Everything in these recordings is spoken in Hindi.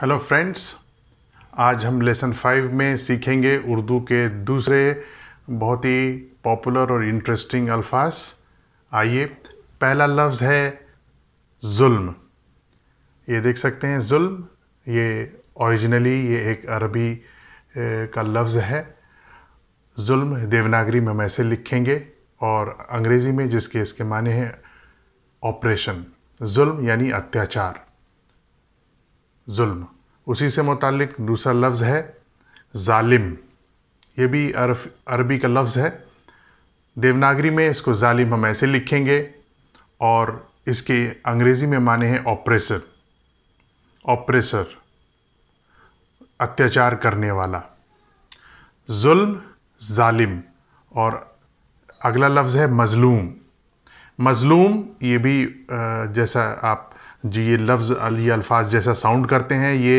हेलो फ्रेंड्स आज हम लेसन फाइव में सीखेंगे उर्दू के दूसरे बहुत ही पॉपुलर और इंटरेस्टिंग अल्फाज आइए पहला लफ्ज़ है जुल्म ये देख सकते हैं जुल्म ये ओरिजिनली ये एक अरबी का लफ्ज़ है जुल्म देवनागरी में हम ऐसे लिखेंगे और अंग्रेज़ी में जिसके इसके माने हैं ऑपरेशन जुल्म यानी अत्याचार जुल्म उसी से मुतल दूसरा लफ्ज़ है ज़ालिम ये भी अरफ अरबी का लफ्ज़ है देवनागरी में इसको ालिम हम ऐसे लिखेंगे और इसके अंग्रेज़ी में माने हैं ऑपरेसर ऑपरेसर अत्याचार करने वाला जुल्म ज़ालिम और अगला लफ्ज़ है मज़लूम मज़लूम ये भी जैसा आप जी ये लफ्ज़ ये अल्फाज जैसा साउंड करते हैं ये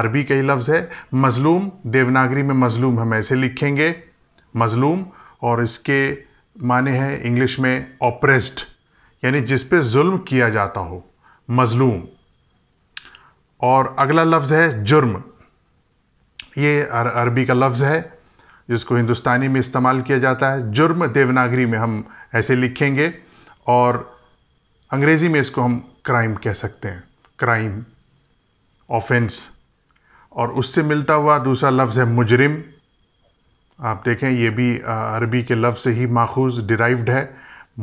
अरबी का ही लफ्ज़ है मज़लूम देवनागरी में मज़लूम हम ऐसे लिखेंगे मज़लूम और इसके माने हैं इंग्लिश में ऑप्रेस्ड यानी जिस पे जुल्म किया जाता हो मज़लूम और अगला लफ्ज़ है जुर्म ये अरबी का लफ्ज़ है जिसको हिंदुस्तानी में इस्तेमाल किया जाता है जुर्म देवनागरी में हम ऐसे लिखेंगे और अंग्रेज़ी में इसको हम क्राइम कह सकते हैं क्राइम ऑफेंस और उससे मिलता हुआ दूसरा लफ्ज़ है मुजरिम आप देखें ये भी अरबी के लफ्ज़ से ही माखूज डिराइव्ड है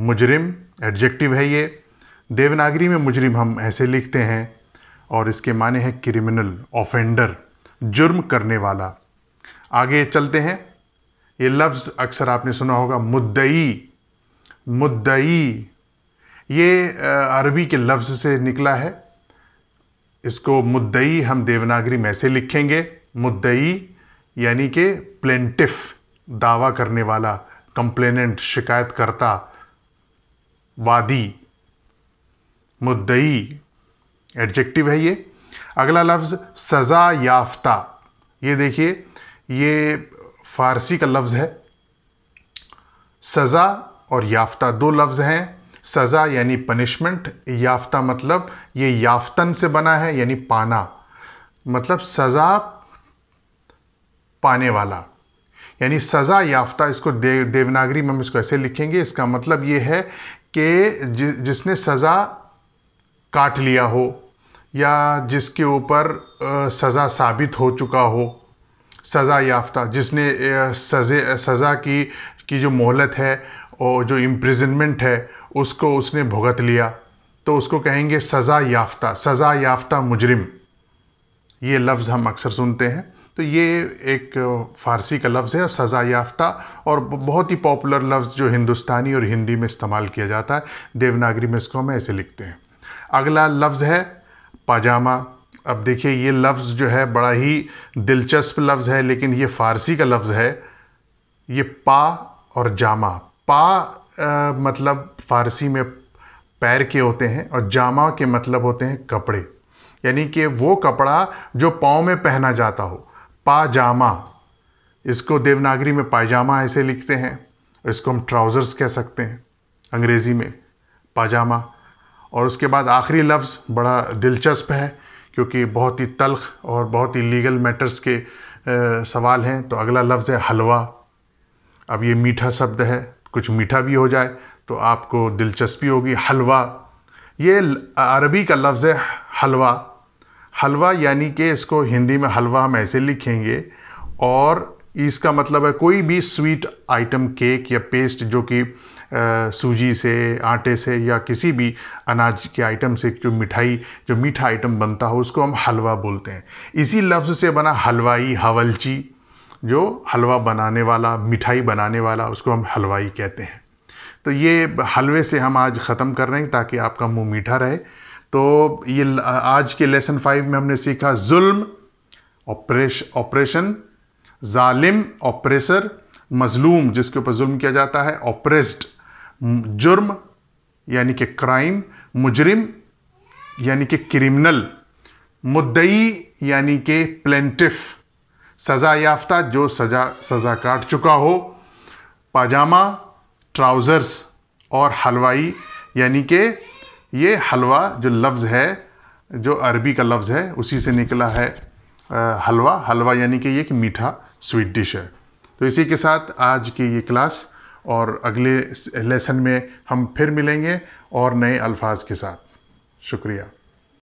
मुजरिम एडजेक्टिव है ये देवनागरी में मुजरिम हम ऐसे लिखते हैं और इसके माने हैं क्रिमिनल ऑफेंडर जुर्म करने वाला आगे चलते हैं ये लफ्ज़ अक्सर आपने सुना होगा मुद्दई मुद्दई ये अरबी के लफ्ज़ से निकला है इसको मुद्दई हम देवनागरी में से लिखेंगे मुद्दई यानी कि प्लेंटिफ दावा करने वाला कंप्लेनेंट शिकायत करता वादी मुद्दई एडजेक्टिव है ये अगला लफ्ज़ सज़ा याफ्ता ये देखिए ये फ़ारसी का लफ्ज़ है सज़ा और याफ्ता दो लफ्ज़ हैं सज़ा यानी पनिशमेंट याफ्ता मतलब ये याफ्तन से बना है यानी पाना मतलब सज़ा पाने वाला यानी सज़ा याफ्ता इसको दे, देवनागरी में हम इसको ऐसे लिखेंगे इसका मतलब ये है कि जि, जिसने सज़ा काट लिया हो या जिसके ऊपर सज़ा साबित हो चुका हो सज़ा याफ्ता जिसने सज़े सज़ा की की जो मोहलत है और जो इम्प्रिजनमेंट है उसको उसने भुगत लिया तो उसको कहेंगे सज़ा याफ्ता सज़ा याफ्ता मुजरिम ये लफ्ज़ हम अक्सर सुनते हैं तो ये एक फ़ारसी का लफ्ज़ है और सज़ा याफ्ता और बहुत ही पॉपुलर लफ्ज़ जो हिंदुस्तानी और हिंदी में इस्तेमाल किया जाता है देवनागरी में इसको हम ऐसे लिखते हैं अगला लफ्ज़ है पाजामा अब देखिए ये लफ्ज़ जो है बड़ा ही दिलचस्प लफ्ज़ है लेकिन ये फ़ारसी का लफ्ज़ है ये पा और जामा पा आ, मतलब फ़ारसी में पैर के होते हैं और जामा के मतलब होते हैं कपड़े यानी कि वो कपड़ा जो पाँव में पहना जाता हो पाजामा इसको देवनागरी में पायजामा ऐसे लिखते हैं इसको हम ट्राउज़र्स कह सकते हैं अंग्रेज़ी में पाजामा और उसके बाद आखिरी लफ्ज़ बड़ा दिलचस्प है क्योंकि बहुत ही तलख और बहुत ही लीगल मैटर्स के आ, सवाल हैं तो अगला लफ्ज़ है हलवा अब ये मीठा शब्द है कुछ मीठा भी हो जाए तो आपको दिलचस्पी होगी हलवा ये अरबी का लफ्ज़ है हलवा हलवा यानी कि इसको हिंदी में हलवा हम ऐसे लिखेंगे और इसका मतलब है कोई भी स्वीट आइटम केक या पेस्ट जो कि सूजी से आटे से या किसी भी अनाज के आइटम से जो मिठाई जो मीठा आइटम बनता हो उसको हम हलवा बोलते हैं इसी लफ्ज़ से बना हलवाई हवलची जो हलवा बनाने वाला मिठाई बनाने वाला उसको हम हलवाई कहते हैं तो ये हलवे से हम आज ख़त्म कर रहे हैं ताकि आपका मुंह मीठा रहे तो ये आज के लेसन फाइव में हमने सीखा जुल्म ऑपरेश ऑपरेशन जालिम ऑपरेसर मजलूम जिसके ऊपर जुल्म किया जाता है ऑपरेस्ड जुर्म यानी कि क्राइम मुजरिम यानी कि क्रिमिनल मुद्दई यानी कि प्लेंटिफ़ सज़ा याफ्ता जो सजा सज़ा काट चुका हो पाजामा ट्राउज़र्स और हलवाई यानी कि ये हलवा जो लफ्ज़ है जो अरबी का लफ्ज़ है उसी से निकला है हलवा हलवा यानी कि ये एक मीठा स्वीट डिश है तो इसी के साथ आज की ये क्लास और अगले लेसन में हम फिर मिलेंगे और नए अल्फाज के साथ शुक्रिया